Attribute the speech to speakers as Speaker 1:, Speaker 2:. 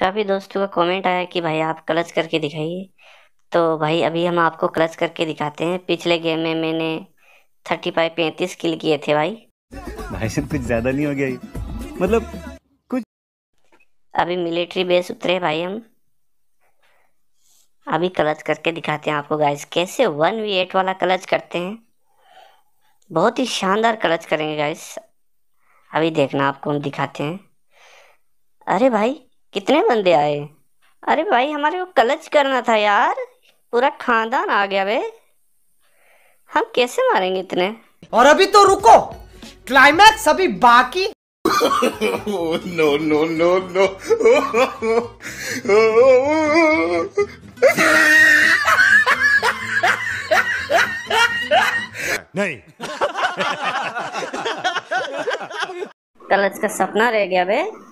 Speaker 1: काफ़ी दोस्तों का कमेंट आया कि भाई आप क्लच करके दिखाइए तो भाई अभी हम आपको क्लच करके दिखाते हैं पिछले गेम में मैंने थर्टी फाइव पैंतीस किल किए थे भाई
Speaker 2: भाई सब कुछ ज़्यादा नहीं हो गया मतलब कुछ
Speaker 1: अभी मिलिट्री बेस उतरे भाई हम अभी क्लच करके दिखाते हैं आपको गाइस कैसे वन वी एट वाला क्लच करते हैं बहुत ही शानदार क्लच करेंगे गाइस अभी देखना आपको हम दिखाते हैं अरे भाई कितने बंदे आए अरे भाई हमारे को कलच करना था यार पूरा खानदान आ गया बे हम कैसे मारेंगे इतने और अभी तो रुको
Speaker 3: क्लाइमैक्स अभी बाकी नो नो नो नो
Speaker 4: नहीं
Speaker 1: कलच का सपना रह गया भाई